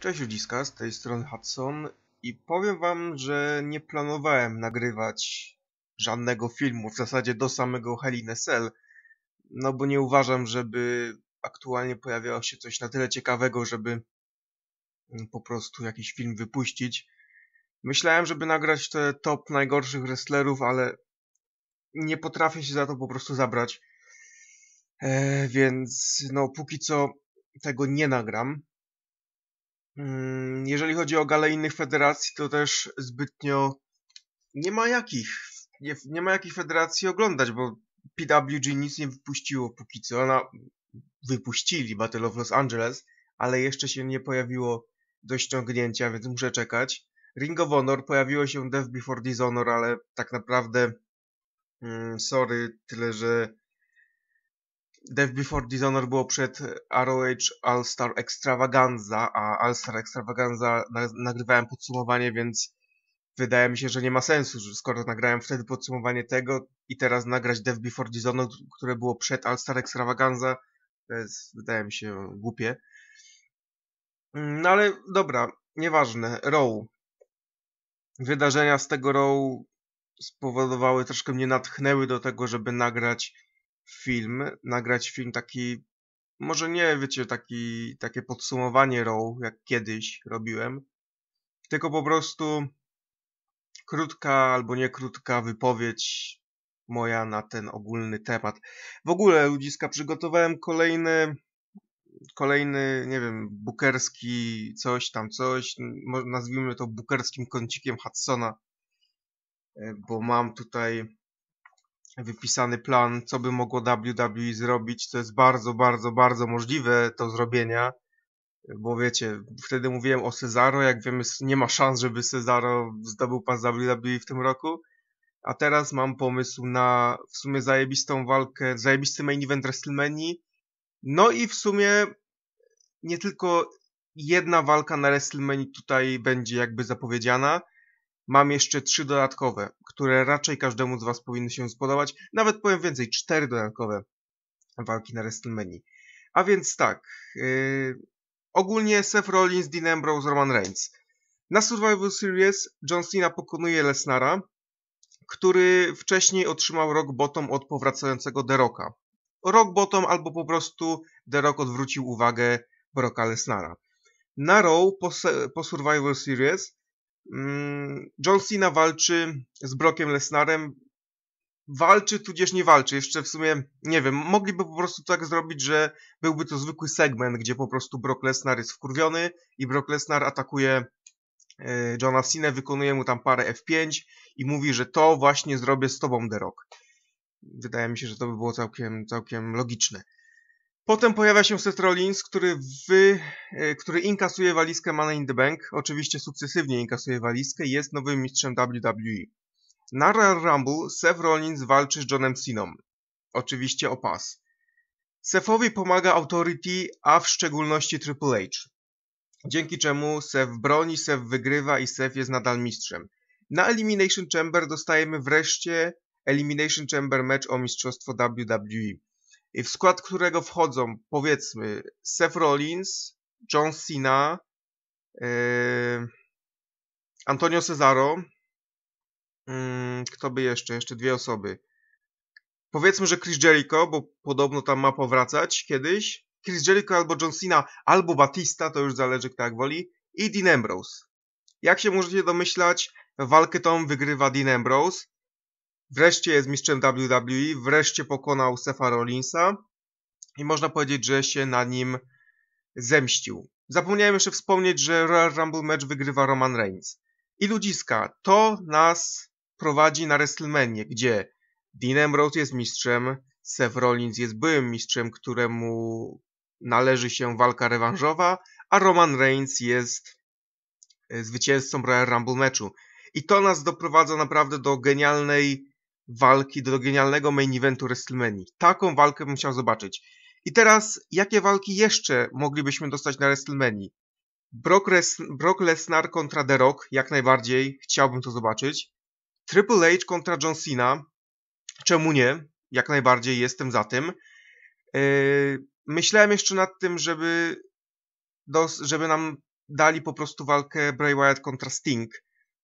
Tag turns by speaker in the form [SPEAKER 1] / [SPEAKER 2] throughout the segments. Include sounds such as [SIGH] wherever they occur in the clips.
[SPEAKER 1] Cześć ludziska, z tej strony Hudson i powiem wam, że nie planowałem nagrywać żadnego filmu, w zasadzie do samego Hell Cell, no bo nie uważam, żeby aktualnie pojawiało się coś na tyle ciekawego, żeby mm, po prostu jakiś film wypuścić. Myślałem, żeby nagrać te top najgorszych wrestlerów, ale nie potrafię się za to po prostu zabrać. Eee, więc no póki co tego nie nagram. Mm, jeżeli chodzi o gale innych federacji, to też zbytnio nie ma jakich. Nie, nie ma jakich federacji oglądać, bo PWG nic nie wypuściło póki co. Ona wypuścili Battle of Los Angeles, ale jeszcze się nie pojawiło do ściągnięcia, więc muszę czekać. Ring of Honor pojawiło się Death Before Dishonor, ale tak naprawdę mm, sorry, tyle że Death Before Dishonor było przed ROH All Star Extravaganza, a All Star Extravaganza nagrywałem podsumowanie, więc wydaje mi się, że nie ma sensu, skoro nagrałem wtedy podsumowanie tego i teraz nagrać Death Before Dishonor, które było przed All Star Extravaganza, to jest, wydaje mi się, głupie. Mm, no ale dobra, nieważne. Row. Wydarzenia z tego row spowodowały, troszkę mnie natchnęły do tego, żeby nagrać film, nagrać film taki, może nie, wiecie, taki, takie podsumowanie row, jak kiedyś robiłem, tylko po prostu krótka albo nie krótka wypowiedź moja na ten ogólny temat. W ogóle, ludziska, przygotowałem kolejny, kolejny, nie wiem, bukerski coś tam, coś, nazwijmy to bukerskim kącikiem Hudsona, e, bo mam tutaj wypisany plan, co by mogło WWE zrobić. To jest bardzo, bardzo, bardzo możliwe do zrobienia, bo wiecie, wtedy mówiłem o Cezaro, jak wiemy, nie ma szans, żeby Cezaro zdobył pas WWE w tym roku. A teraz mam pomysł na w sumie zajebistą walkę, zajebisty main event WrestleMania. No i w sumie nie tylko jedna walka na WrestleMania tutaj będzie jakby zapowiedziana. Mam jeszcze trzy dodatkowe które raczej każdemu z Was powinny się spodobać. Nawet powiem więcej, cztery dodatkowe walki na WrestleMania. A więc tak, yy, ogólnie Seth Rollins, Dean Ambrose, Roman Reigns. Na Survivor Series John Cena pokonuje Lesnara, który wcześniej otrzymał rock bottom od powracającego The Rocka. Rock bottom albo po prostu The Rock odwrócił uwagę Broka Lesnara. Na Raw po, po Survivor Series Mm, John Cena walczy z Brockiem Lesnarem. Walczy, tudzież nie walczy. Jeszcze w sumie, nie wiem, mogliby po prostu tak zrobić, że byłby to zwykły segment, gdzie po prostu Brock Lesnar jest wkurwiony i Brock Lesnar atakuje e, Johna Cena, wykonuje mu tam parę F5 i mówi, że to właśnie zrobię z tobą, The Rock. Wydaje mi się, że to by było całkiem, całkiem logiczne. Potem pojawia się Seth Rollins, który, wy, e, który inkasuje walizkę Money in the Bank. Oczywiście sukcesywnie inkasuje walizkę i jest nowym mistrzem WWE. Na Royal Rumble Seth Rollins walczy z Johnem Ceną. Oczywiście o pas. Sethowi pomaga Authority, a w szczególności Triple H. Dzięki czemu Seth broni, Seth wygrywa i Seth jest nadal mistrzem. Na Elimination Chamber dostajemy wreszcie Elimination Chamber mecz o mistrzostwo WWE w skład którego wchodzą powiedzmy Seth Rollins, John Cena, yy, Antonio Cesaro, yy, kto by jeszcze, jeszcze dwie osoby. Powiedzmy, że Chris Jericho, bo podobno tam ma powracać kiedyś. Chris Jericho albo John Cena, albo Batista, to już zależy kto jak woli, i Dean Ambrose. Jak się możecie domyślać, walkę tą wygrywa Dean Ambrose. Wreszcie jest mistrzem WWE, wreszcie pokonał Sefa Rollinsa i można powiedzieć, że się na nim zemścił. Zapomniałem jeszcze wspomnieć, że Royal Rumble match wygrywa Roman Reigns. I ludziska, to nas prowadzi na WrestleMania, gdzie Dean Ambrose jest mistrzem, Seth Rollins jest byłym mistrzem, któremu należy się walka rewanżowa, a Roman Reigns jest e, zwycięzcą Royal Rumble meczu. I to nas doprowadza naprawdę do genialnej walki do genialnego main eventu WrestleMania. Taką walkę bym chciał zobaczyć. I teraz, jakie walki jeszcze moglibyśmy dostać na WrestleMania? Brock, Res Brock Lesnar kontra The Rock, jak najbardziej, chciałbym to zobaczyć. Triple H kontra John Cena, czemu nie? Jak najbardziej jestem za tym. Yy, myślałem jeszcze nad tym, żeby, żeby nam dali po prostu walkę Bray Wyatt kontra Sting.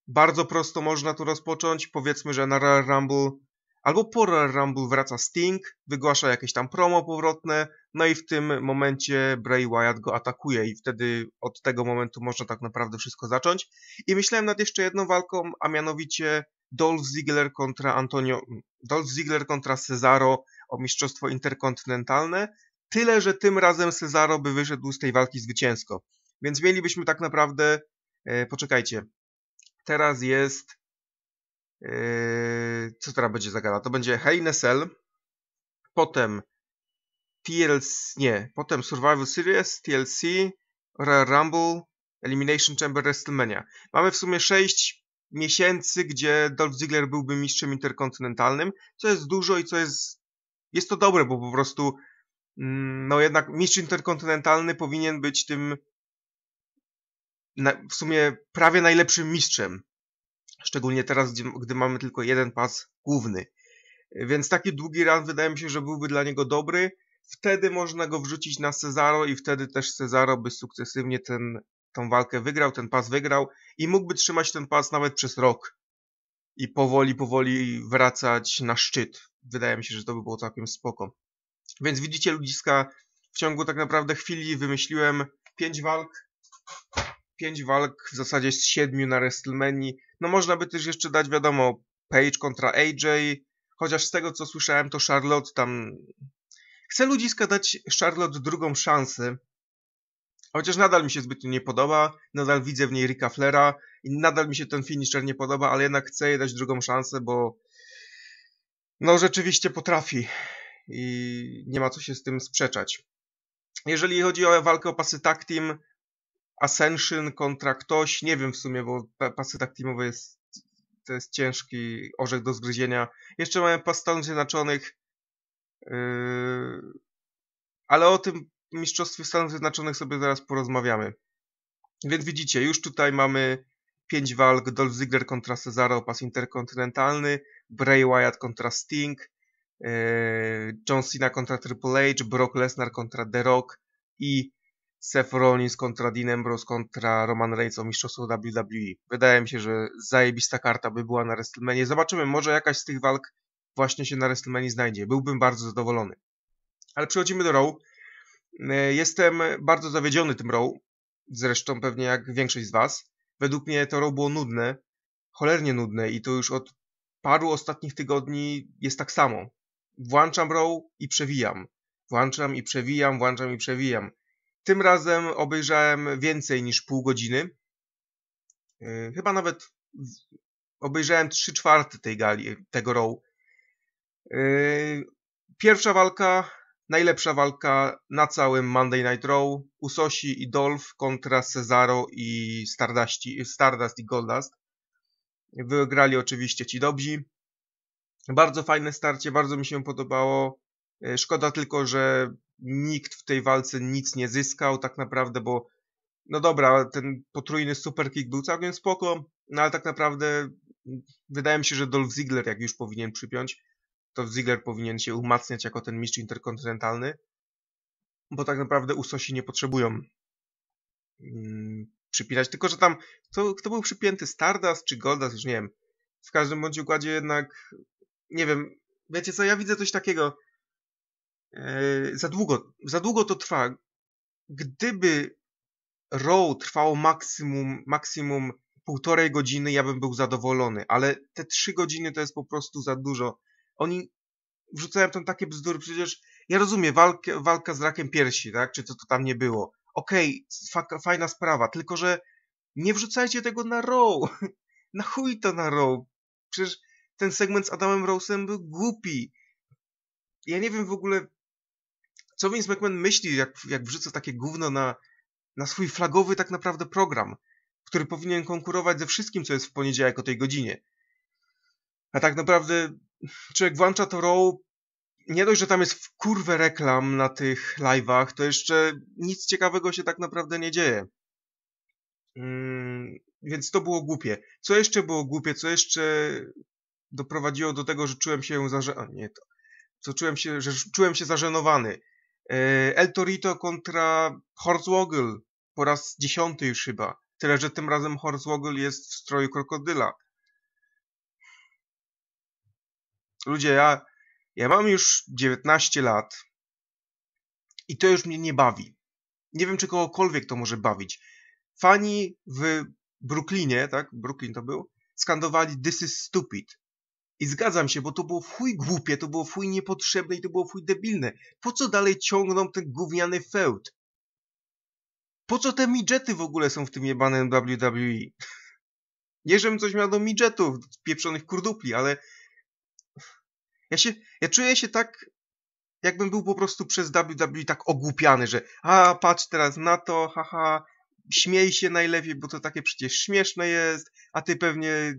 [SPEAKER 1] Bardzo prosto można tu rozpocząć. Powiedzmy, że na Royal Rumble albo po Royal Rumble wraca Sting, wygłasza jakieś tam promo powrotne, no i w tym momencie Bray Wyatt go atakuje i wtedy od tego momentu można tak naprawdę wszystko zacząć. I myślałem nad jeszcze jedną walką, a mianowicie Dolph Ziggler kontra Antonio... Dolph Ziggler kontra Cesaro o mistrzostwo interkontynentalne, tyle, że tym razem Cesaro by wyszedł z tej walki zwycięsko. Więc mielibyśmy tak naprawdę... E, poczekajcie, teraz jest. Yy, co teraz będzie zagada. To będzie Heinesel, potem TLC, nie, potem Survival Series, TLC, Royal Rumble, Elimination Chamber, WrestleMania. Mamy w sumie 6 miesięcy, gdzie Dolph Ziggler byłby mistrzem interkontynentalnym, co jest dużo i co jest... Jest to dobre, bo po prostu mm, no jednak mistrz interkontynentalny powinien być tym w sumie prawie najlepszym mistrzem. Szczególnie teraz, gdy mamy tylko jeden pas główny. Więc taki długi run wydaje mi się, że byłby dla niego dobry. Wtedy można go wrzucić na Cezaro i wtedy też Cezaro by sukcesywnie ten, tą walkę wygrał, ten pas wygrał i mógłby trzymać ten pas nawet przez rok i powoli, powoli wracać na szczyt. Wydaje mi się, że to by było całkiem spoko. Więc widzicie, ludziska, w ciągu tak naprawdę chwili wymyśliłem pięć walk pięć walk w zasadzie z siedmiu na WrestleMania. No można by też jeszcze dać wiadomo Page kontra AJ, chociaż z tego co słyszałem to Charlotte tam... Chce ludziska dać Charlotte drugą szansę, chociaż nadal mi się zbytnio nie podoba, nadal widzę w niej Ricka Flera i nadal mi się ten finisher nie podoba, ale jednak chcę jej dać drugą szansę, bo no rzeczywiście potrafi i nie ma co się z tym sprzeczać. Jeżeli chodzi o walkę o pasy tag team, Ascension kontra ktoś, nie wiem w sumie, bo pasy tak teamowe jest, to jest ciężki orzech do zgryzienia. Jeszcze mamy pas Stanów Zjednoczonych, yy, ale o tym Mistrzostwie Stanów Zjednoczonych sobie zaraz porozmawiamy. Więc widzicie, już tutaj mamy pięć walk, Dolph Ziggler kontra Cesaro, pas interkontynentalny, Bray Wyatt kontra Sting, yy, John Cena kontra Triple H, Brock Lesnar kontra The Rock i Seth Rollins kontra Dean Ambrose kontra Roman Reigns o mistrzostwo WWE. Wydaje mi się, że zajebista karta by była na WrestleMania. Zobaczymy, może jakaś z tych walk właśnie się na WrestleMania znajdzie. Byłbym bardzo zadowolony. Ale przechodzimy do Raw. E, jestem bardzo zawiedziony tym Raw. Zresztą pewnie jak większość z Was. Według mnie to Raw było nudne. Cholernie nudne i to już od paru ostatnich tygodni jest tak samo. Włączam Raw i przewijam. Włączam i przewijam, włączam i przewijam. Tym razem obejrzałem więcej niż pół godziny. E, chyba nawet obejrzałem 3 czwarte tej gali, tego row. E, pierwsza walka, najlepsza walka na całym Monday Night Raw. Usosi i Dolph kontra Cesaro i Stardust i Goldust. Wygrali oczywiście ci dobrzy. Bardzo fajne starcie, bardzo mi się podobało. E, szkoda tylko, że nikt w tej walce nic nie zyskał tak naprawdę, bo no dobra, ten potrójny superkick był całkiem spoko, no ale tak naprawdę wydaje mi się, że Dolph Ziggler jak już powinien przypiąć, to Ziggler powinien się umacniać jako ten mistrz interkontynentalny, bo tak naprawdę Usosi nie potrzebują mm, przypinać, tylko że tam to, kto był przypięty, Stardust czy Goldust, już nie wiem. W każdym bądź układzie jednak, nie wiem, wiecie co, ja widzę coś takiego, E, za długo, za długo to trwa. Gdyby Row trwało maksimum, maksimum półtorej godziny, ja bym był zadowolony, ale te trzy godziny to jest po prostu za dużo. Oni wrzucają tam takie bzdury, przecież ja rozumiem walkę, walka z rakiem piersi, tak, czy co to tam nie było. Okej, okay, fajna sprawa, tylko że nie wrzucajcie tego na Row. [LAUGHS] Na chuj to na Row. Przecież ten segment z Adamem Rowsem był głupi. Ja nie wiem w ogóle, co Vince McMahon myśli, jak, jak wrzuca takie gówno na, na swój flagowy tak naprawdę program, który powinien konkurować ze wszystkim, co jest w poniedziałek o tej godzinie. A tak naprawdę człowiek włącza to role nie dość, że tam jest w kurwę reklam na tych live'ach, to jeszcze nic ciekawego się tak naprawdę nie dzieje. Mm, więc to było głupie. Co jeszcze było głupie? Co jeszcze doprowadziło do tego, że czułem się zażenowany? Nie, to, co czułem się, że czułem się zażenowany. E, El Torito kontra Hornswoggle po raz dziesiąty już chyba. Tyle, że tym razem Hornswoggle jest w stroju krokodyla. Ludzie, ja, ja mam już 19 lat i to już mnie nie bawi. Nie wiem, czy kogokolwiek to może bawić. Fani w Brooklynie, tak? Brooklyn to był? Skandowali This is stupid. I zgadzam się, bo to było fuj głupie, to było fuj niepotrzebne i to było fuj debilne. Po co dalej ciągną ten gówniany feud? Po co te midżety w ogóle są w tym jebanym WWE? Nie, żebym coś miał do midżetów, pieprzonych kurdupli, ale... Ja się, ja czuję się tak, jakbym był po prostu przez WWE tak ogłupiany, że a, patrz teraz na to, haha, śmiej się najlepiej, bo to takie przecież śmieszne jest, a ty pewnie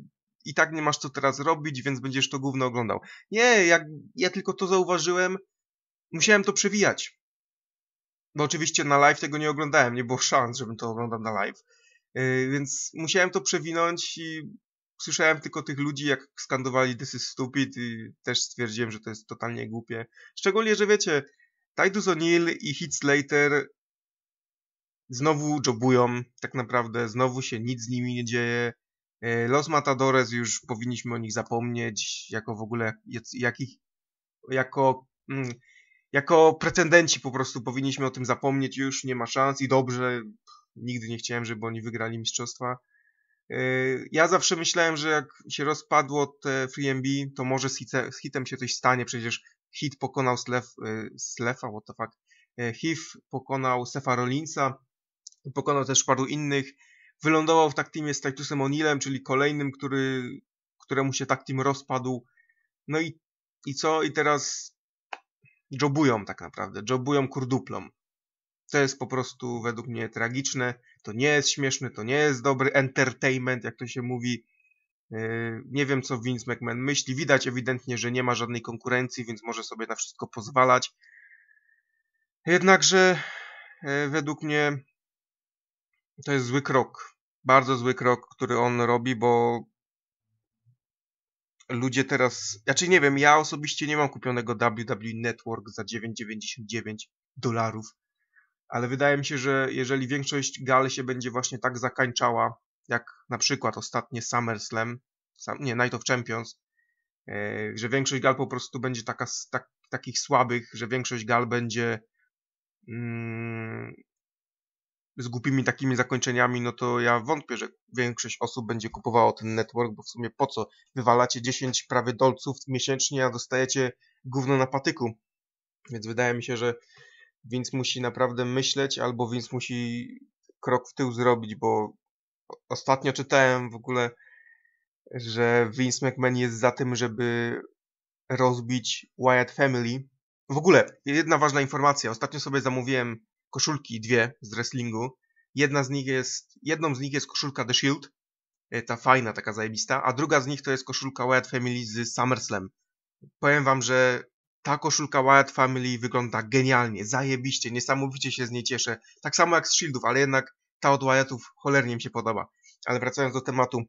[SPEAKER 1] i tak nie masz co teraz robić, więc będziesz to gówno oglądał. Nie, jak ja tylko to zauważyłem, musiałem to przewijać. Bo oczywiście na live tego nie oglądałem, nie było szans, żebym to oglądał na live. Y, więc musiałem to przewinąć i słyszałem tylko tych ludzi, jak skandowali this is stupid i też stwierdziłem, że to jest totalnie głupie. Szczególnie, że wiecie, Tidus O'Neill i Hit Slater znowu jobują tak naprawdę, znowu się nic z nimi nie dzieje. E, Los Matadores już powinniśmy o nich zapomnieć, jako w ogóle jakich, jako, mm, jako pretendenci po prostu powinniśmy o tym zapomnieć, już nie ma szans i dobrze, nigdy nie chciałem, żeby oni wygrali mistrzostwa. E, ja zawsze myślałem, że jak się rozpadło te FreeMB, to może z, hite, z hitem się coś stanie, przecież hit pokonał Slef, e, Slefa, what the fuck, HIF pokonał Sefa Rollinsa, pokonał też paru innych, Wylądował w tak teamie z Titusem O'Neillem, czyli kolejnym, który, któremu się tak team rozpadł. No i, i co? I teraz jobują tak naprawdę. Jobują kurduplom. To jest po prostu według mnie tragiczne. To nie jest śmieszne, to nie jest dobry entertainment, jak to się mówi. Yy, nie wiem, co Vince McMahon myśli. Widać ewidentnie, że nie ma żadnej konkurencji, więc może sobie na wszystko pozwalać. Jednakże yy, według mnie to jest zły krok. Bardzo zły krok, który on robi, bo ludzie teraz. Znaczy, nie wiem, ja osobiście nie mam kupionego WWE Network za 9,99 dolarów, ale wydaje mi się, że jeżeli większość gal się będzie właśnie tak zakańczała, jak na przykład ostatnie SummerSlam, nie, Night of Champions, e, że większość gal po prostu będzie taka, tak, takich słabych, że większość gal będzie mm, z głupimi takimi zakończeniami, no to ja wątpię, że większość osób będzie kupowało ten network, bo w sumie po co? Wywalacie 10 prawie dolców miesięcznie, a dostajecie gówno na patyku. Więc wydaje mi się, że Vince musi naprawdę myśleć, albo Vince musi krok w tył zrobić, bo ostatnio czytałem w ogóle, że Vince McMahon jest za tym, żeby rozbić Wyatt Family. W ogóle, jedna ważna informacja. Ostatnio sobie zamówiłem koszulki dwie z wrestlingu. Jedna z nich jest, jedną z nich jest koszulka The Shield, e, ta fajna, taka zajebista, a druga z nich to jest koszulka Wyatt Family z SummerSlam. Powiem wam, że ta koszulka Wyatt Family wygląda genialnie, zajebiście, niesamowicie się z niej cieszę. Tak samo jak z Shieldów, ale jednak ta od Wyattów cholernie mi się podoba. Ale wracając do tematu,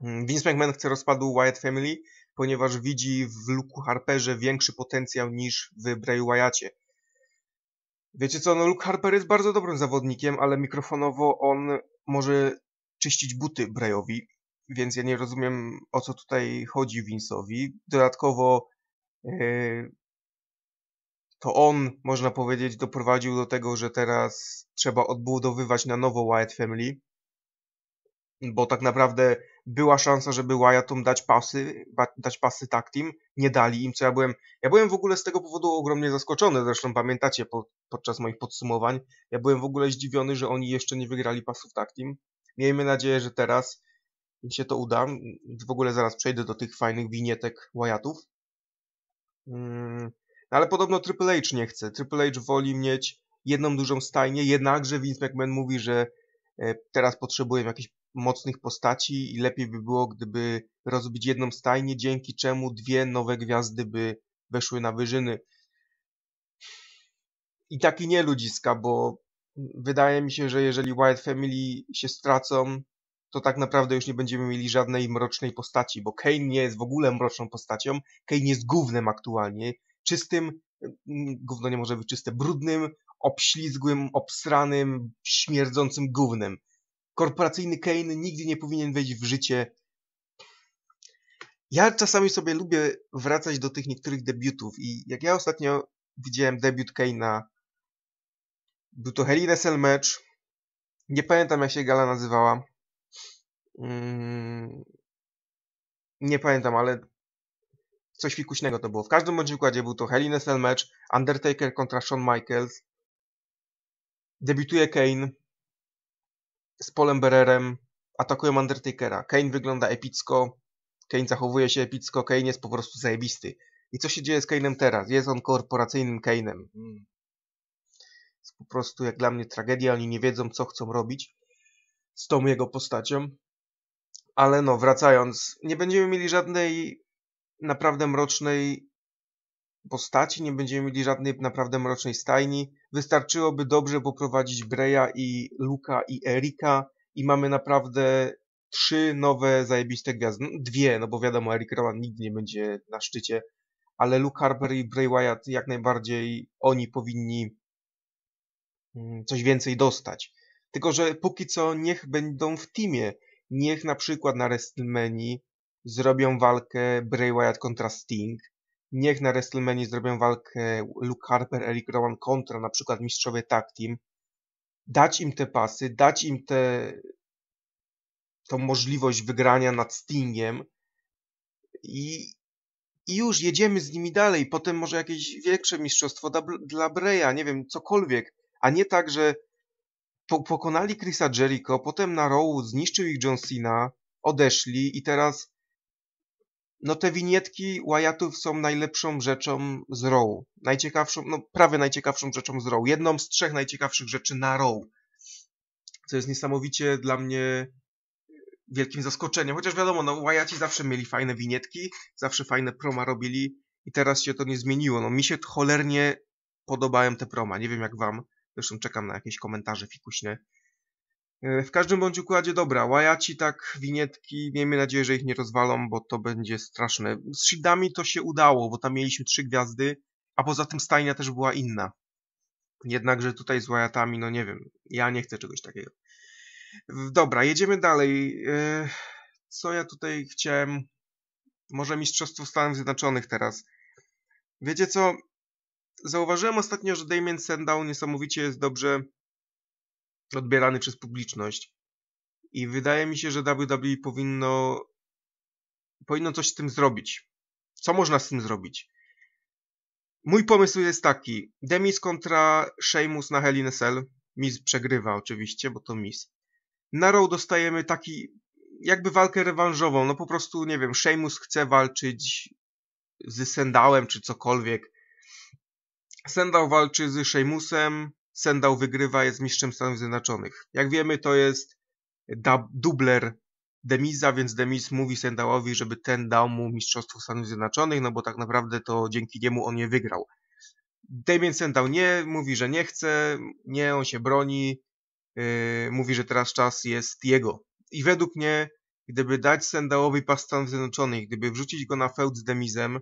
[SPEAKER 1] hmm, Vince McMahon chce rozpadu Wyatt Family, ponieważ widzi w Luku Harperze większy potencjał niż w Bray Wyattie. Wiecie co, no Luke Harper jest bardzo dobrym zawodnikiem, ale mikrofonowo on może czyścić buty Brajowi, więc ja nie rozumiem o co tutaj chodzi Vince'owi. Dodatkowo yy, to on, można powiedzieć, doprowadził do tego, że teraz trzeba odbudowywać na nowo Wyatt Family, bo tak naprawdę była szansa, żeby Wyatom dać pasy, dać pasy tak team, nie dali im, co ja byłem, ja byłem w ogóle z tego powodu ogromnie zaskoczony, zresztą pamiętacie po, podczas moich podsumowań, ja byłem w ogóle zdziwiony, że oni jeszcze nie wygrali pasów tak team. Miejmy nadzieję, że teraz im się to uda. W ogóle zaraz przejdę do tych fajnych winietek Wyattów. Hmm. ale podobno Triple H nie chce. Triple H woli mieć jedną dużą stajnię, jednakże Vince McMahon mówi, że e, teraz potrzebuję jakichś mocnych postaci i lepiej by było, gdyby rozbić jedną stajnię, dzięki czemu dwie nowe gwiazdy by weszły na wyżyny. I tak i nie ludziska, bo wydaje mi się, że jeżeli Wild Family się stracą, to tak naprawdę już nie będziemy mieli żadnej mrocznej postaci, bo Kane nie jest w ogóle mroczną postacią, Kane jest głównym aktualnie, czystym, mm, gówno nie może być czyste, brudnym, obślizgłym, obsranym, śmierdzącym gównem korporacyjny Kane nigdy nie powinien wejść w życie. Ja czasami sobie lubię wracać do tych niektórych debiutów i jak ja ostatnio widziałem debiut Kane'a, był to Hell Cell Match, nie pamiętam jak się gala nazywała, mm, nie pamiętam, ale coś fikuśnego to było. W każdym bądź układzie był to Hell Cell Match, Undertaker kontra Shawn Michaels, debiutuje Kane, z Polem Bererem atakują Undertakera. Kane wygląda epicko, Kane zachowuje się epicko, Kane jest po prostu zajebisty. I co się dzieje z Kane'em teraz? Jest on korporacyjnym Kane'em. Hmm. Jest po prostu jak dla mnie tragedia, oni nie wiedzą co chcą robić z tą jego postacią. Ale no, wracając, nie będziemy mieli żadnej naprawdę mrocznej postaci, nie będziemy mieli żadnej naprawdę mrocznej stajni. Wystarczyłoby dobrze poprowadzić Breya i Luka i Erika i mamy naprawdę trzy nowe zajebiste gwiazdy. No, dwie, no bo wiadomo, Erik Rowan nigdy nie będzie na szczycie, ale Luke Harper i Bray Wyatt jak najbardziej oni powinni mm, coś więcej dostać. Tylko, że póki co niech będą w teamie. Niech na przykład na WrestleMania zrobią walkę Bray Wyatt kontra Sting, niech na WrestleMania zrobią walkę Luke Harper, Eric Rowan kontra na przykład mistrzowie tag team, dać im te pasy, dać im te tą możliwość wygrania nad Stingiem i, i już jedziemy z nimi dalej. Potem może jakieś większe mistrzostwo dla, dla Breya, nie wiem, cokolwiek, a nie tak, że po, pokonali Chrisa Jericho, potem na Raw zniszczył ich John Cena, odeszli i teraz no te winietki Wyatów są najlepszą rzeczą z Row. Najciekawszą, no prawie najciekawszą rzeczą z Row. Jedną z trzech najciekawszych rzeczy na Row. Co jest niesamowicie dla mnie e, wielkim zaskoczeniem. Chociaż wiadomo, no Wyaci zawsze mieli fajne winietki, zawsze fajne proma robili i teraz się to nie zmieniło. No mi się cholernie podobają te proma. Nie wiem jak wam. Zresztą czekam na jakieś komentarze fikuśne E, w każdym bądź układzie, dobra, łajaci tak, winietki, miejmy nadzieję, że ich nie rozwalą, bo to będzie straszne. Z Shieldami to się udało, bo tam mieliśmy trzy gwiazdy, a poza tym stajnia też była inna. Jednakże tutaj z łajatami, no nie wiem, ja nie chcę czegoś takiego. Dobra, jedziemy dalej. E, co ja tutaj chciałem... Może Mistrzostwo Stanów Zjednoczonych teraz. Wiecie co? Zauważyłem ostatnio, że Damien Sandow niesamowicie jest dobrze odbierany przez publiczność. I wydaje mi się, że WWE powinno, powinno coś z tym zrobić. Co można z tym zrobić? Mój pomysł jest taki. Demis kontra Sheamus na Hell in Cell. Miz przegrywa oczywiście, bo to Miz. Na Raw dostajemy taki jakby walkę rewanżową. No po prostu, nie wiem, Sheamus chce walczyć z Sendałem czy cokolwiek. Sendał walczy z Sheamusem, Sendał wygrywa, jest mistrzem Stanów Zjednoczonych. Jak wiemy, to jest dubler Demiza, więc Demis mówi Sendałowi, żeby ten dał mu mistrzostwo Stanów Zjednoczonych, no bo tak naprawdę to dzięki niemu on nie wygrał. Damien Sendał nie, mówi, że nie chce, nie, on się broni, yy, mówi, że teraz czas jest jego. I według mnie, gdyby dać Sendałowi pas Stanów Zjednoczonych, gdyby wrzucić go na feud z Demizem,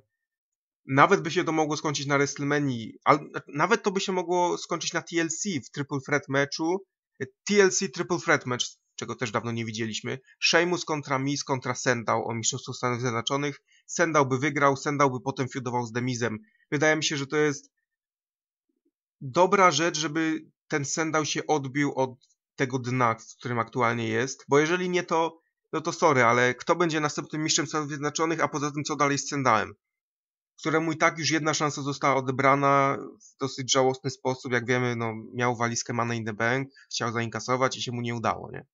[SPEAKER 1] nawet by się to mogło skończyć na WrestleMania, ale nawet to by się mogło skończyć na TLC w Triple Threat meczu. TLC Triple Threat match, czego też dawno nie widzieliśmy. Sheamus kontra Miz kontra Sendał o Mistrzostwo Stanów Zjednoczonych. Sendał by wygrał, Sendał by potem feudował z Demizem. Wydaje mi się, że to jest dobra rzecz, żeby ten Sendał się odbił od tego dna, w którym aktualnie jest, bo jeżeli nie to, no to sorry, ale kto będzie następnym mistrzem Stanów Zjednoczonych, a poza tym co dalej z Sendałem? któremu i tak już jedna szansa została odebrana w dosyć żałosny sposób. Jak wiemy, no, miał walizkę Money in the Bank, chciał zainkasować i się mu nie udało. Nie?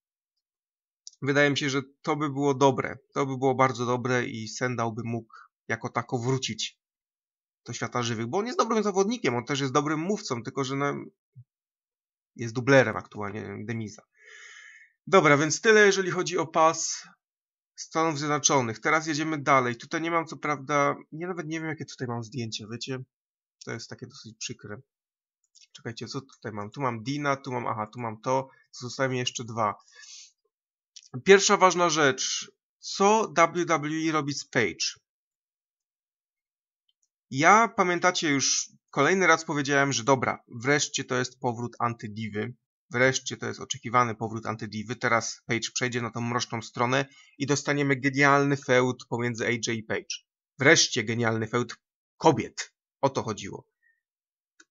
[SPEAKER 1] Wydaje mi się, że to by było dobre. To by było bardzo dobre i Sendał by mógł jako tako wrócić do świata żywych, bo on jest dobrym zawodnikiem, on też jest dobrym mówcą, tylko że no, jest dublerem aktualnie Demiza. Dobra, więc tyle jeżeli chodzi o pas. Stanów Zjednoczonych. Teraz jedziemy dalej. Tutaj nie mam co prawda... nie nawet nie wiem, jakie tutaj mam zdjęcia, wiecie? To jest takie dosyć przykre. Czekajcie, co tutaj mam? Tu mam Dina, tu mam... Aha, tu mam to. Zostały mi jeszcze dwa. Pierwsza ważna rzecz. Co WWE robi z Page? Ja, pamiętacie, już kolejny raz powiedziałem, że dobra, wreszcie to jest powrót antydiwy. Wreszcie to jest oczekiwany powrót antydiwy. Teraz Page przejdzie na tą mroczną stronę i dostaniemy genialny feud pomiędzy AJ i Page. Wreszcie genialny feud kobiet. O to chodziło.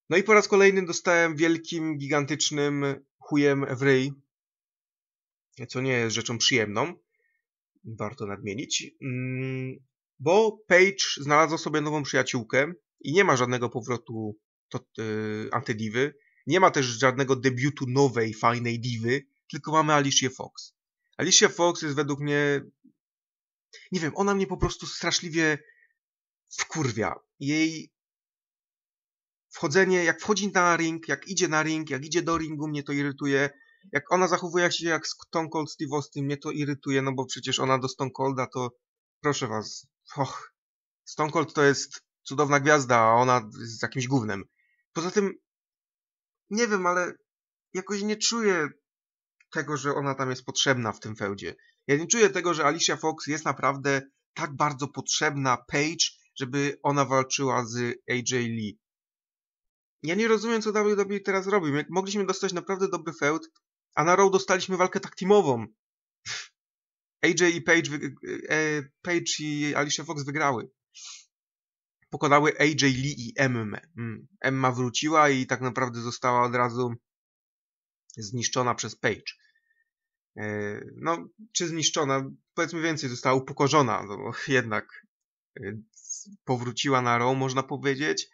[SPEAKER 1] No i po raz kolejny dostałem wielkim, gigantycznym chujem w ryj, co nie jest rzeczą przyjemną. Warto nadmienić. Mm, bo Page znalazł sobie nową przyjaciółkę i nie ma żadnego powrotu to, yy, nie ma też żadnego debiutu nowej, fajnej diwy, tylko mamy Alicia Fox. Alicia Fox jest według mnie... Nie wiem, ona mnie po prostu straszliwie wkurwia. Jej wchodzenie, jak wchodzi na ring, jak idzie na ring, jak idzie do ringu, mnie to irytuje. Jak ona zachowuje się jak Stone Cold Steve Austin, mnie to irytuje, no bo przecież ona do Stone Colda to... Proszę was, och. Stone Cold to jest cudowna gwiazda, a ona jest jakimś głównym. Poza tym nie wiem, ale jakoś nie czuję tego, że ona tam jest potrzebna w tym feudzie. Ja nie czuję tego, że Alicia Fox jest naprawdę tak bardzo potrzebna Paige, żeby ona walczyła z AJ Lee. Ja nie rozumiem, co WWE teraz robi. mogliśmy dostać naprawdę dobry feud, a na Raw dostaliśmy walkę tak teamową. AJ i Paige, e, Paige i Alicia Fox wygrały pokonały AJ Lee i Emmę. Mm. Emma wróciła i tak naprawdę została od razu zniszczona przez Page. E, no, czy zniszczona? Powiedzmy więcej, została upokorzona, no, jednak e, powróciła na Raw, można powiedzieć,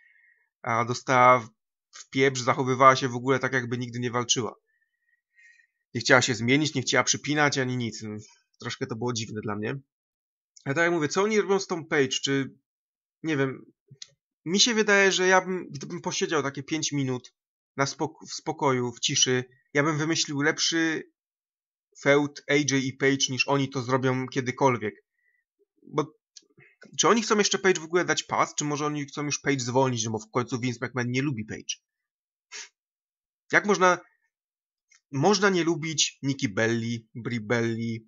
[SPEAKER 1] a dostała w pieprz, zachowywała się w ogóle tak, jakby nigdy nie walczyła. Nie chciała się zmienić, nie chciała przypinać, ani nic. Troszkę to było dziwne dla mnie. Ale tak jak mówię, co oni robią z tą Page? Czy nie wiem, mi się wydaje, że ja bym, gdybym posiedział takie 5 minut na spok, w spokoju, w ciszy, ja bym wymyślił lepszy feud AJ i Page niż oni to zrobią kiedykolwiek. Bo czy oni chcą jeszcze Page w ogóle dać pas, czy może oni chcą już Page zwolnić, bo w końcu Vince McMahon nie lubi Page. Jak można można nie lubić Nikki Belli, Bri Belli,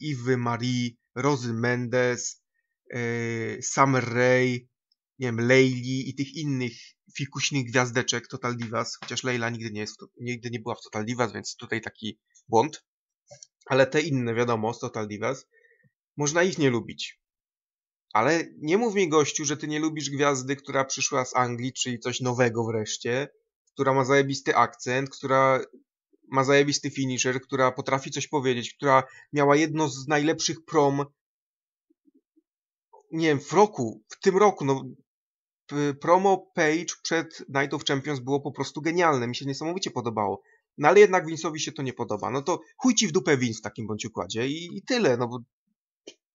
[SPEAKER 1] Ivy Marie, Rozy Mendes. Y, Summer Ray, nie wiem, Layli i tych innych fikuśnych gwiazdeczek Total Divas, chociaż Layla nigdy nie, jest, nigdy nie była w Total Divas, więc tutaj taki błąd. Ale te inne, wiadomo, z Total Divas, można ich nie lubić. Ale nie mów mi gościu, że ty nie lubisz gwiazdy, która przyszła z Anglii, czyli coś nowego wreszcie, która ma zajebisty akcent, która ma zajebisty finisher, która potrafi coś powiedzieć, która miała jedno z najlepszych prom nie wiem, w roku, w tym roku, no, promo page przed Night of Champions było po prostu genialne, mi się niesamowicie podobało. No ale jednak Vince'owi się to nie podoba. No to chuj ci w dupę Vince w takim bądź układzie i, i tyle, no bo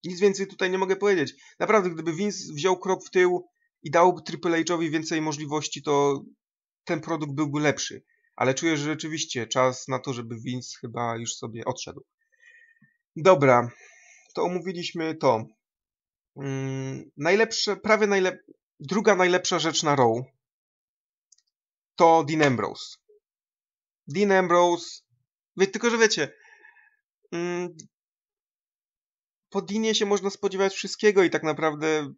[SPEAKER 1] nic więcej tutaj nie mogę powiedzieć. Naprawdę, gdyby Vince wziął krok w tył i dał Triple H'owi więcej możliwości, to ten produkt byłby lepszy. Ale czuję, że rzeczywiście czas na to, żeby Vince chyba już sobie odszedł. Dobra, to omówiliśmy to. Mm, najlepsze, prawie najlep... druga najlepsza rzecz na row to Dean Ambrose. Dean Ambrose, Wie, tylko że wiecie, mm, po Deanie się można spodziewać wszystkiego i tak naprawdę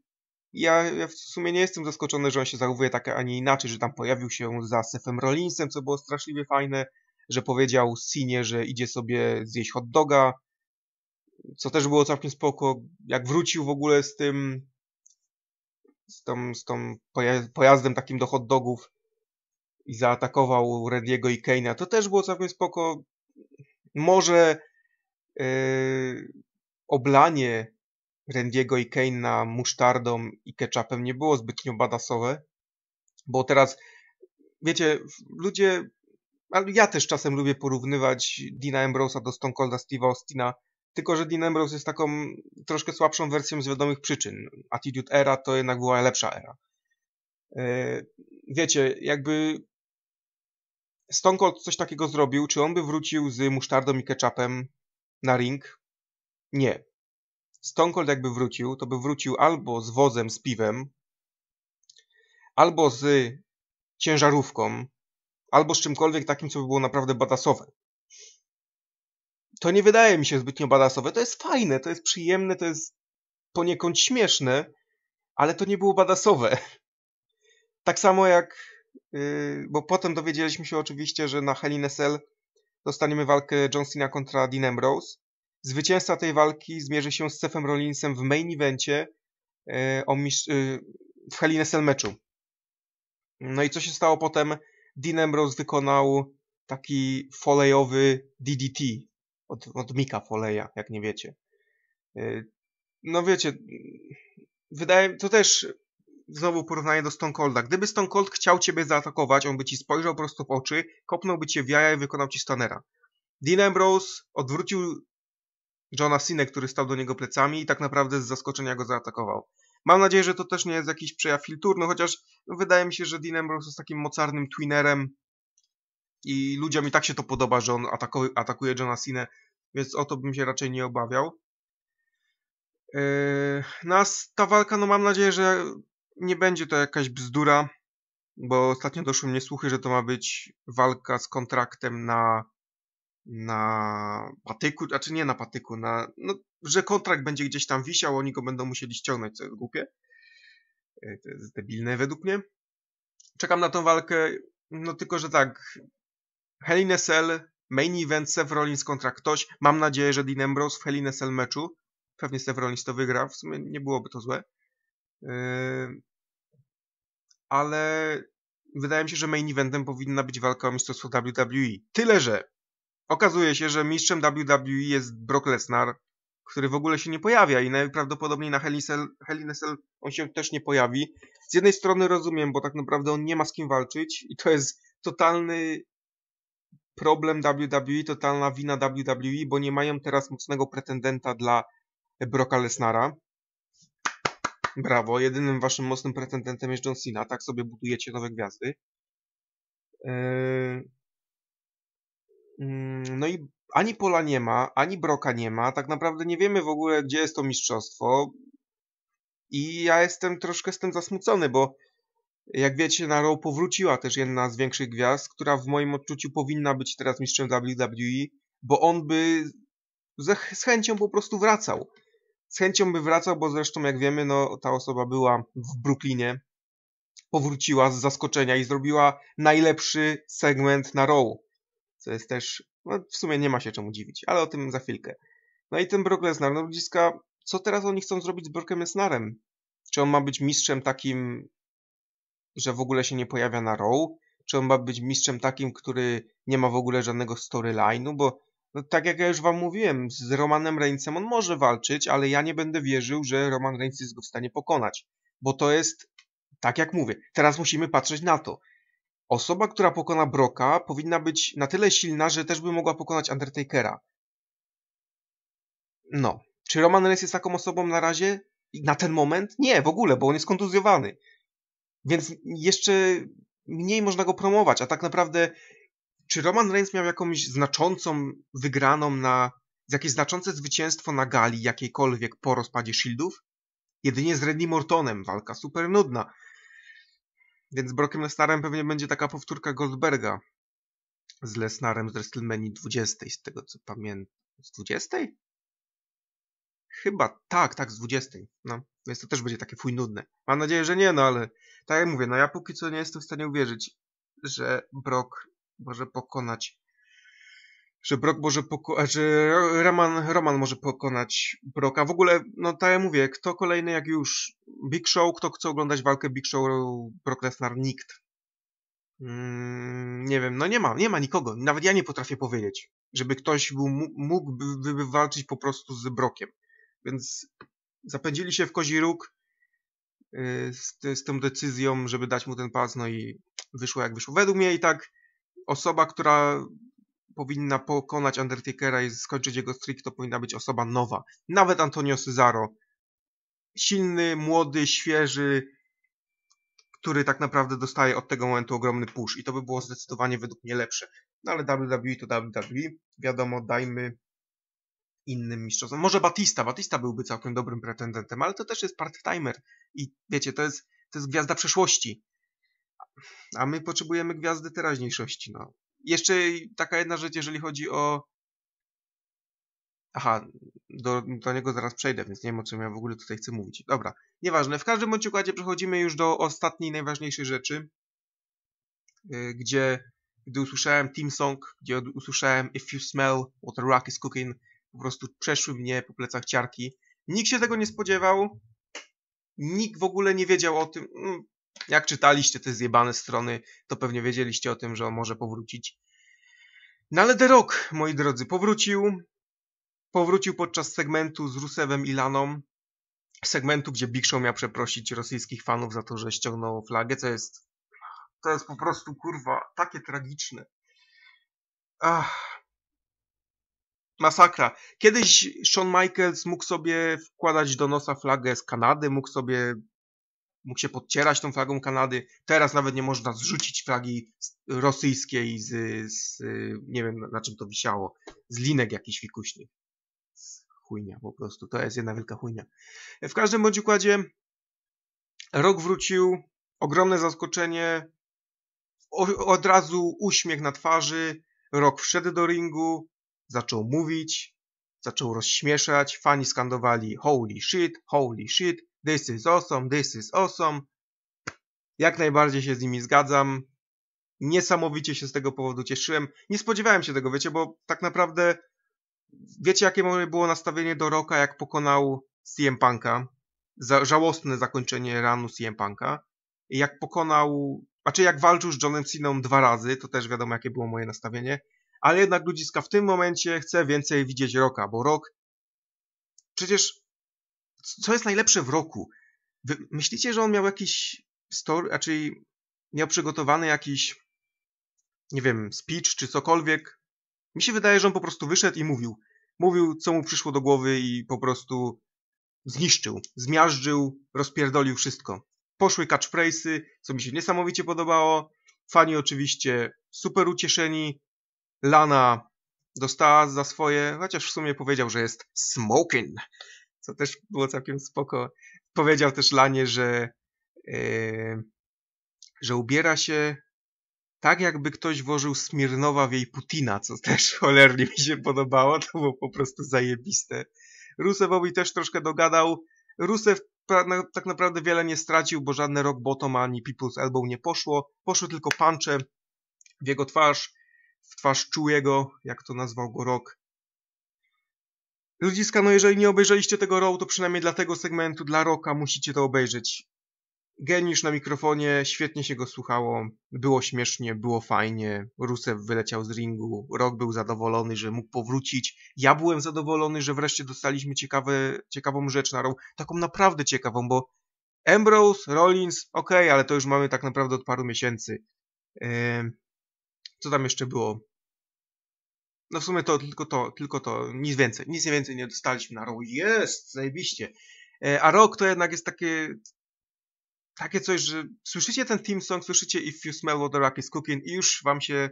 [SPEAKER 1] ja, ja, w sumie nie jestem zaskoczony, że on się zachowuje tak, a nie inaczej, że tam pojawił się za Sefem Rollinsem, co było straszliwie fajne, że powiedział Sinie, że idzie sobie zjeść hot doga, co też było całkiem spoko, jak wrócił w ogóle z tym z tą, z tą pojazdem takim do hot dogów i zaatakował Rediego i Keina, to też było całkiem spoko. Może yy, oblanie Randiego i Keina musztardą i ketchupem nie było zbytnio badasowe, bo teraz, wiecie, ludzie, ale ja też czasem lubię porównywać Dina Ambrose'a do Stone Colda Steve'a Austina, tylko, że Dean Ambrose jest taką troszkę słabszą wersją z wiadomych przyczyn. Attitude Era to jednak była lepsza era. E, wiecie, jakby Stone Cold coś takiego zrobił, czy on by wrócił z musztardą i ketchupem na ring? Nie. Stone Cold jakby wrócił, to by wrócił albo z wozem, z piwem, albo z ciężarówką, albo z czymkolwiek takim, co by było naprawdę badasowe to nie wydaje mi się zbytnio badasowe. To jest fajne, to jest przyjemne, to jest poniekąd śmieszne, ale to nie było badasowe. [LAUGHS] Tak samo jak, y, bo potem dowiedzieliśmy się oczywiście, że na Hell in SL dostaniemy walkę John Cena kontra Dean Ambrose. Zwycięzca tej walki zmierzy się z Cefem Rollinsem w main evencie y, o y, w Hell in a Cell meczu. No i co się stało potem? Dean Ambrose wykonał taki folejowy DDT, od, od Mika Foleja, jak nie wiecie. Y, no wiecie, wydaje to też znowu porównanie do Stone Colda. Gdyby Stone Cold chciał ciebie zaatakować, on by ci spojrzał prosto w oczy, kopnąłby cię w jaja i wykonał ci stunnera. Dean Ambrose odwrócił Johna Cena, który stał do niego plecami i tak naprawdę z zaskoczenia go zaatakował. Mam nadzieję, że to też nie jest jakiś przejaw filtru, no chociaż wydaje mi się, że Dean Ambrose jest takim mocarnym twinerem, i ludziom i tak się to podoba, że on atakuje, Johna Cena, więc o to bym się raczej nie obawiał. Yy, Nas no ta walka, no mam nadzieję, że nie będzie to jakaś bzdura, bo ostatnio doszły mnie słuchy, że to ma być walka z kontraktem na na patyku, znaczy nie na patyku, na, no, że kontrakt będzie gdzieś tam wisiał, oni go będą musieli ściągnąć, co jest głupie. Yy, to jest debilne według mnie. Czekam na tą walkę, no tylko, że tak, Hell in a Cell, main event, Seth Rollins kontra ktoś. Mam nadzieję, że Dean Ambrose w Hell in a Cell meczu. Pewnie Seth Rollins to wygra, w sumie nie byłoby to złe. Yy, ale wydaje mi się, że main eventem powinna być walka o mistrzostwo WWE. Tyle, że okazuje się, że mistrzem WWE jest Brock Lesnar, który w ogóle się nie pojawia i najprawdopodobniej na Hellinesel on się też nie pojawi. Z jednej strony rozumiem, bo tak naprawdę on nie ma z kim walczyć i to jest totalny problem WWE, totalna wina WWE, bo nie mają teraz mocnego pretendenta dla Brocka Lesnara. Brawo, jedynym waszym mocnym pretendentem jest John Cena, tak sobie budujecie nowe gwiazdy. Yy, no i ani Pola nie ma, ani Broka nie ma, tak naprawdę nie wiemy w ogóle, gdzie jest to mistrzostwo. I ja jestem troszkę z tym zasmucony, bo jak wiecie, na Raw powróciła też jedna z większych gwiazd, która w moim odczuciu powinna być teraz mistrzem WWE, bo on by ze, z chęcią po prostu wracał. Z chęcią by wracał, bo zresztą jak wiemy, no ta osoba była w Brooklynie, powróciła z zaskoczenia i zrobiła najlepszy segment na Raw. Co jest też, no w sumie nie ma się czemu dziwić, ale o tym za chwilkę. No i ten Brock Lesnar, no ludziska, co teraz oni chcą zrobić z Brockiem Lesnarem? Czy on ma być mistrzem takim że w ogóle się nie pojawia na Raw? Czy on ma być mistrzem takim, który nie ma w ogóle żadnego storyline'u? Bo no, tak jak ja już wam mówiłem, z Romanem Reignsem on może walczyć, ale ja nie będę wierzył, że Roman Reigns jest go w stanie pokonać. Bo to jest, tak jak mówię, teraz musimy patrzeć na to. Osoba, która pokona Broka, powinna być na tyle silna, że też by mogła pokonać Undertakera. No. Czy Roman Reigns jest taką osobą na razie? Na ten moment? Nie, w ogóle, bo on jest kontuzjowany. Więc jeszcze mniej można go promować, a tak naprawdę czy Roman Reigns miał jakąś znaczącą wygraną na jakieś znaczące zwycięstwo na gali jakiejkolwiek po rozpadzie Shieldów? Jedynie z Randy Mortonem, walka super nudna. Więc z Brockiem Lesnarem pewnie będzie taka powtórka Goldberga z Lesnarem z WrestleMania 20, z tego co pamiętam. Z 20? Chyba tak, tak z 20. No, więc to też będzie takie fuj nudne. Mam nadzieję, że nie, no ale tak jak mówię, no ja póki co nie jestem w stanie uwierzyć, że Brock może pokonać że Brock może pokonać, że Roman, Roman może pokonać Broka. W ogóle, no tak jak mówię, kto kolejny jak już Big Show, kto chce oglądać walkę Big Show, Brock Lesnar, nikt. Mm, nie wiem, no nie ma, nie ma nikogo. Nawet ja nie potrafię powiedzieć, żeby ktoś był, mógł by, walczyć po prostu z Brokiem. Więc zapędzili się w kozi róg y, z, z tą decyzją, żeby dać mu ten pas, no i wyszło jak wyszło. Według mnie i tak osoba, która powinna pokonać Undertakera i skończyć jego streak, to powinna być osoba nowa. Nawet Antonio Cesaro. Silny, młody, świeży, który tak naprawdę dostaje od tego momentu ogromny push i to by było zdecydowanie według mnie lepsze. No ale WWE to WWE, wiadomo, dajmy innym mistrzostwem. Może Batista, Batista byłby całkiem dobrym pretendentem, ale to też jest part-timer i wiecie, to jest, to jest gwiazda przeszłości. A my potrzebujemy gwiazdy teraźniejszości, no. Jeszcze taka jedna rzecz, jeżeli chodzi o... Aha, do, do niego zaraz przejdę, więc nie wiem o czym ja w ogóle tutaj chcę mówić. Dobra, nieważne. W każdym bądź układzie przechodzimy już do ostatniej, najważniejszej rzeczy, y, gdzie gdy usłyszałem Team Song, gdzie usłyszałem If You Smell What a Rock Is Cooking, po prostu przeszły mnie po plecach ciarki. Nikt się tego nie spodziewał. Nikt w ogóle nie wiedział o tym. Mm, jak czytaliście te zjebane strony, to pewnie wiedzieliście o tym, że on może powrócić. No ale The Rock, moi drodzy, powrócił. Powrócił podczas segmentu z Rusewem i Laną. Segmentu, gdzie Big Show miał przeprosić rosyjskich fanów za to, że ściągnął flagę, co jest... To jest po prostu, kurwa, takie tragiczne. Ach, masakra. Kiedyś Shawn Michaels mógł sobie wkładać do nosa flagę z Kanady, mógł sobie mógł się podcierać tą flagą Kanady. Teraz nawet nie można zrzucić flagi rosyjskiej z, z nie wiem na czym to wisiało, z linek jakichś fikuśnych. Chujnia po prostu, to jest jedna wielka chujnia. W każdym bądź układzie rok wrócił, ogromne zaskoczenie, od razu uśmiech na twarzy, rok wszedł do ringu, Zaczął mówić, zaczął rozśmieszać, fani skandowali holy shit, holy shit, this is awesome, this is awesome. Jak najbardziej się z nimi zgadzam. Niesamowicie się z tego powodu cieszyłem. Nie spodziewałem się tego, wiecie, bo tak naprawdę wiecie jakie moje było nastawienie do Roka, jak pokonał CM Punk'a. Za, żałosne zakończenie ranu CM Punk'a. Jak pokonał, znaczy jak walczył z Johnem Ceną dwa razy, to też wiadomo jakie było moje nastawienie ale jednak Ludziska w tym momencie chce więcej widzieć Roka, bo Rok przecież co jest najlepsze w Roku? Wy myślicie, że on miał jakiś story, raczej miał przygotowany jakiś nie wiem, speech czy cokolwiek? Mi się wydaje, że on po prostu wyszedł i mówił. Mówił, co mu przyszło do głowy i po prostu zniszczył, zmiażdżył, rozpierdolił wszystko. Poszły catchphrase'y, co mi się niesamowicie podobało. Fani oczywiście super ucieszeni, Lana dostała za swoje, chociaż w sumie powiedział, że jest smoking, co też było całkiem spoko. Powiedział też Lanie, że, yy, że ubiera się tak jakby ktoś włożył Smirnowa w jej Putina, co też [LAUGHS] cholernie mi się podobało, to było po prostu zajebiste. Rusewowi też troszkę dogadał. Rusew tak naprawdę wiele nie stracił, bo żadne rock bottom ani people's elbow nie poszło. Poszły tylko punche w jego twarz w twarz czułego, jak to nazwał go Rok. Ludziska, no jeżeli nie obejrzeliście tego row, to przynajmniej dla tego segmentu, dla Roka musicie to obejrzeć. Geniusz na mikrofonie, świetnie się go słuchało, było śmiesznie, było fajnie, Rusev wyleciał z ringu, Rok był zadowolony, że mógł powrócić, ja byłem zadowolony, że wreszcie dostaliśmy ciekawe, ciekawą rzecz na row, taką naprawdę ciekawą, bo Ambrose, Rollins, ok, ale to już mamy tak naprawdę od paru miesięcy. Yy, co tam jeszcze było? No w sumie to tylko to, tylko to, nic więcej. Nic więcej nie dostaliśmy na rok. Jest, zajebiście. E, a rok to jednak jest takie takie coś, że słyszycie ten team song, słyszycie If You Smell What The Rock Is Cooking i już wam się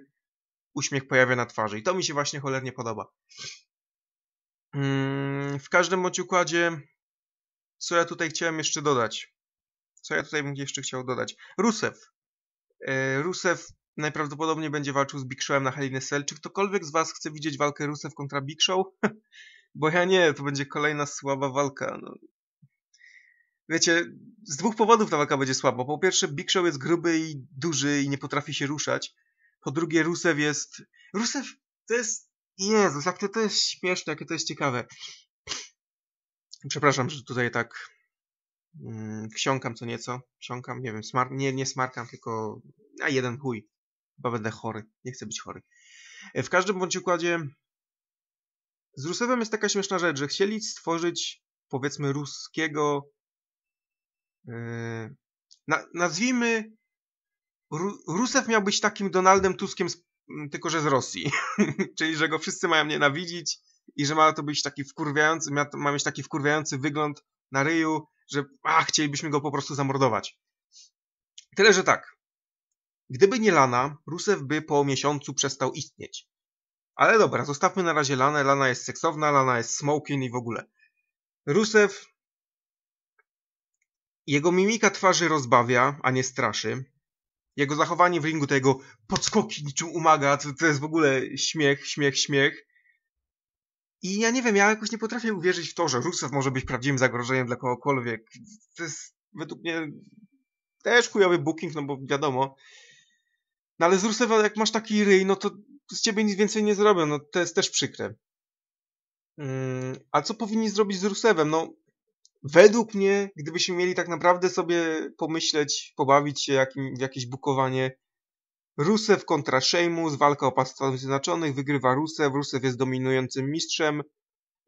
[SPEAKER 1] uśmiech pojawia na twarzy. I to mi się właśnie cholernie podoba. Mm, w każdym bądź układzie, co ja tutaj chciałem jeszcze dodać? Co ja tutaj bym jeszcze chciał dodać? Rusev. E, Rusev Najprawdopodobniej będzie walczył z Big Showem na Hell in Czy ktokolwiek z was chce widzieć walkę Rusev kontra Big Show? [LAUGHS] Bo ja nie, to będzie kolejna słaba walka. No. Wiecie, z dwóch powodów ta walka będzie słaba. Po pierwsze, Big Show jest gruby i duży i nie potrafi się ruszać. Po drugie, Rusev jest... Rusev to jest... Jezus, jak to, to jest śmieszne, jakie to jest ciekawe. Przepraszam, że tutaj tak mm, wsiąkam co nieco. Wsiąkam, nie wiem, smar nie, nie smarkam, tylko... A jeden chuj. Chyba będę chory. Nie chcę być chory. E, w każdym bądź układzie z Rusewem jest taka śmieszna rzecz, że chcieli stworzyć powiedzmy ruskiego yy, na, nazwijmy Ru, Rusew miał być takim Donaldem Tuskiem z, tylko, że z Rosji. [LAUGHS] Czyli, że go wszyscy mają nienawidzić i że ma to być taki wkurwiający, ma, ma mieć taki wkurwiający wygląd na ryju, że a, chcielibyśmy go po prostu zamordować. Tyle, że tak. Gdyby nie Lana, Rusev by po miesiącu przestał istnieć. Ale dobra, zostawmy na razie Lanę. Lana jest seksowna, Lana jest smoking i w ogóle. Rusev... Jego mimika twarzy rozbawia, a nie straszy. Jego zachowanie w ringu, tego jego podskoki niczym umaga, to, to jest w ogóle śmiech, śmiech, śmiech. I ja nie wiem, ja jakoś nie potrafię uwierzyć w to, że Rusev może być prawdziwym zagrożeniem dla kogokolwiek. To jest według mnie też chujowy booking, no bo wiadomo, no ale z Rusewa, jak masz taki ryj, no to z ciebie nic więcej nie zrobią, no to jest też przykre. Mm, a co powinni zrobić z Rusewem? No, według mnie, gdybyśmy mieli tak naprawdę sobie pomyśleć, pobawić się jakim, w jakieś bukowanie, Rusew kontra Sheamus, walka o pas Stanów Zjednoczonych, wygrywa Rusew, Rusew jest dominującym mistrzem,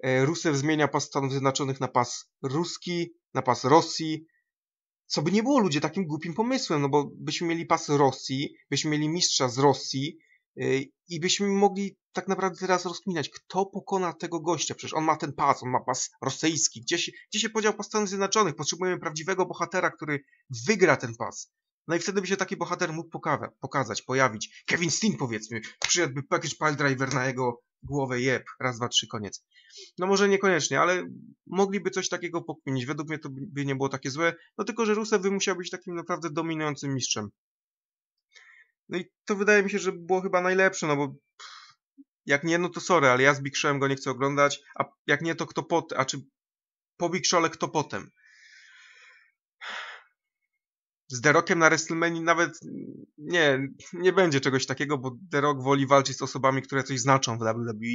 [SPEAKER 1] e, Rusew zmienia pas Stanów Zjednoczonych na pas ruski, na pas Rosji, co by nie było ludzie takim głupim pomysłem, no bo byśmy mieli pas Rosji, byśmy mieli mistrza z Rosji y, i byśmy mogli tak naprawdę teraz rozkminać, kto pokona tego gościa. Przecież on ma ten pas, on ma pas rosyjski. Gdzie się, gdzie się podział pas Stanów Zjednoczonych? Potrzebujemy prawdziwego bohatera, który wygra ten pas. No i wtedy by się taki bohater mógł pokazać, pojawić. Kevin Steen powiedzmy, przyjadłby package pile driver na jego głowę, jeb, raz, dwa, trzy, koniec. No może niekoniecznie, ale mogliby coś takiego pokminić. Według mnie to by nie było takie złe, no tylko, że Rusev by musiał być takim naprawdę dominującym mistrzem. No i to wydaje mi się, że było chyba najlepsze, no bo jak nie, no to sorry, ale ja z Big Showem go nie chcę oglądać, a jak nie, to kto potem, a czy po Big Show'le kto potem? z Derokiem na WrestleMania nawet nie, nie będzie czegoś takiego, bo Derok woli walczyć z osobami, które coś znaczą w WWE,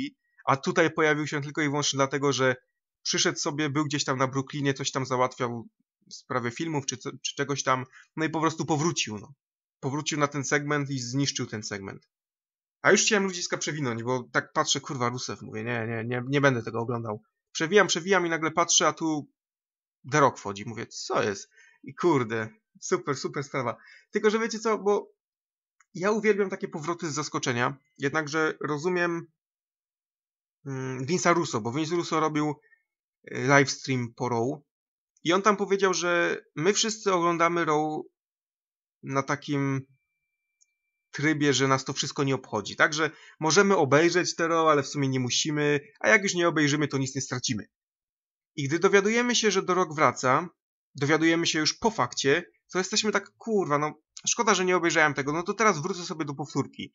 [SPEAKER 1] a tutaj pojawił się tylko i wyłącznie dlatego, że przyszedł sobie, był gdzieś tam na Brooklynie, coś tam załatwiał sprawy filmów czy, czy czegoś tam, no i po prostu powrócił. No. Powrócił na ten segment i zniszczył ten segment. A już chciałem ludziska przewinąć, bo tak patrzę, kurwa, Rusev, mówię, nie, nie, nie, nie będę tego oglądał. Przewijam, przewijam i nagle patrzę, a tu The Rock wchodzi. Mówię, co jest? I kurde, Super, super sprawa. Tylko, że wiecie co, bo ja uwielbiam takie powroty z zaskoczenia, jednakże rozumiem mm, Vince'a Russo, bo Vince Russo robił y, livestream po Row i on tam powiedział, że my wszyscy oglądamy Row na takim trybie, że nas to wszystko nie obchodzi. Także możemy obejrzeć te Raw, ale w sumie nie musimy, a jak już nie obejrzymy, to nic nie stracimy. I gdy dowiadujemy się, że do Rock wraca, dowiadujemy się już po fakcie, to jesteśmy tak, kurwa, no szkoda, że nie obejrzałem tego, no to teraz wrócę sobie do powtórki.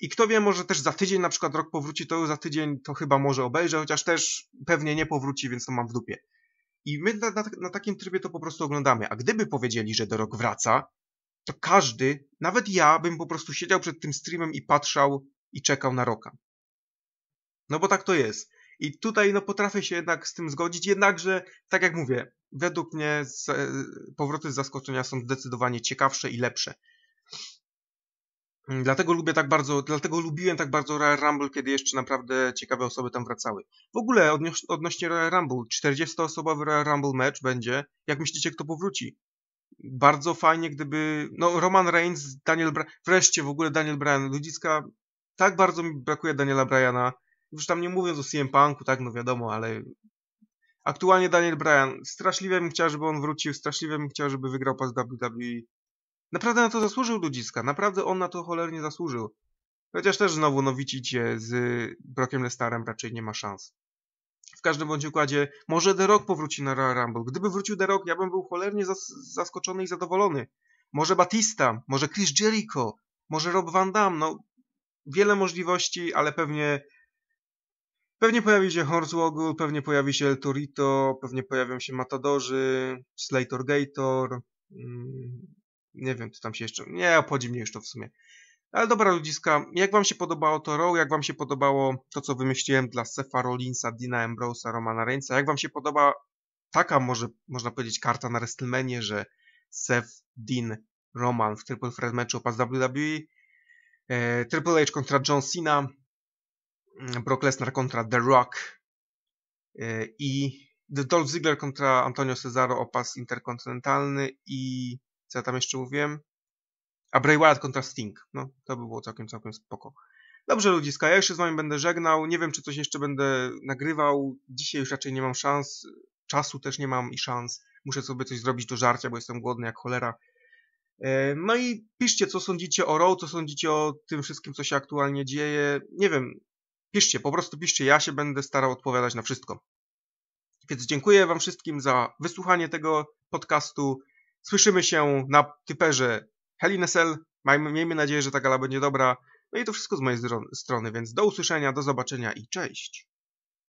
[SPEAKER 1] I kto wie, może też za tydzień na przykład rok powróci, to za tydzień to chyba może obejrzę, chociaż też pewnie nie powróci, więc to mam w dupie. I my na, na, na takim trybie to po prostu oglądamy. A gdyby powiedzieli, że do rok wraca, to każdy, nawet ja, bym po prostu siedział przed tym streamem i patrzał i czekał na roka. No bo tak to jest. I tutaj no, potrafię się jednak z tym zgodzić, jednakże, tak jak mówię, według mnie z, e, powroty z zaskoczenia są zdecydowanie ciekawsze i lepsze. Mm, dlatego lubię tak bardzo, dlatego lubiłem tak bardzo Royal Rumble, kiedy jeszcze naprawdę ciekawe osoby tam wracały. W ogóle odnośnie Royal Rumble, 40-osobowy Royal Rumble match będzie. Jak myślicie, kto powróci? Bardzo fajnie, gdyby, no Roman Reigns, Daniel Bryan, wreszcie w ogóle Daniel Bryan, ludziska, tak bardzo mi brakuje Daniela Bryana już tam nie mówiąc o CM Punku, tak, no wiadomo, ale aktualnie Daniel Bryan, straszliwie bym chciał, żeby on wrócił, straszliwie bym chciał, żeby wygrał pas WWE. Naprawdę na to zasłużył Ludziska, naprawdę on na to cholernie zasłużył. Chociaż też znowu Nowicicie z Brockiem Lestarem raczej nie ma szans. W każdym bądź układzie, może The Rock powróci na Royal Rumble. Gdyby wrócił The Rock, ja bym był cholernie zas zaskoczony i zadowolony. Może Batista, może Chris Jericho, może Rob Van Dam. no wiele możliwości, ale pewnie Pewnie pojawi się Hornswoggle, pewnie pojawi się El Torito, pewnie pojawią się Matadorzy, Slator Gator, mm, nie wiem, czy tam się jeszcze, nie, obchodzi mnie już to w sumie. Ale dobra ludziska, jak wam się podobało to row, jak wam się podobało to, co wymyśliłem dla Sefa Rollinsa, Dina Ambrose'a, Romana Reignsa, jak wam się podoba taka może, można powiedzieć, karta na WrestleManie, że Seth, Dean, Roman w Triple Threat matchu opas WWE, e, Triple H kontra John Cena, Mm, Brock Lesnar kontra The Rock y, i The Dolph Ziggler kontra Antonio Cesaro o pas interkontynentalny i co ja tam jeszcze mówiłem? A Bray Wyatt kontra Sting. No, to by było całkiem, całkiem spoko. Dobrze ludziska, ja jeszcze z wami będę żegnał. Nie wiem, czy coś jeszcze będę nagrywał. Dzisiaj już raczej nie mam szans. Czasu też nie mam i szans. Muszę sobie coś zrobić do żarcia, bo jestem głodny jak cholera. Y, no i piszcie, co sądzicie o Raw, co sądzicie o tym wszystkim, co się aktualnie dzieje. Nie wiem, Piszcie, po prostu piszcie, ja się będę starał odpowiadać na wszystko. Więc dziękuję Wam wszystkim za wysłuchanie tego podcastu. Słyszymy się na typerze Helinessel. Miejmy nadzieję, że ta gala będzie dobra. No i to wszystko z mojej strony, więc do usłyszenia, do zobaczenia i cześć.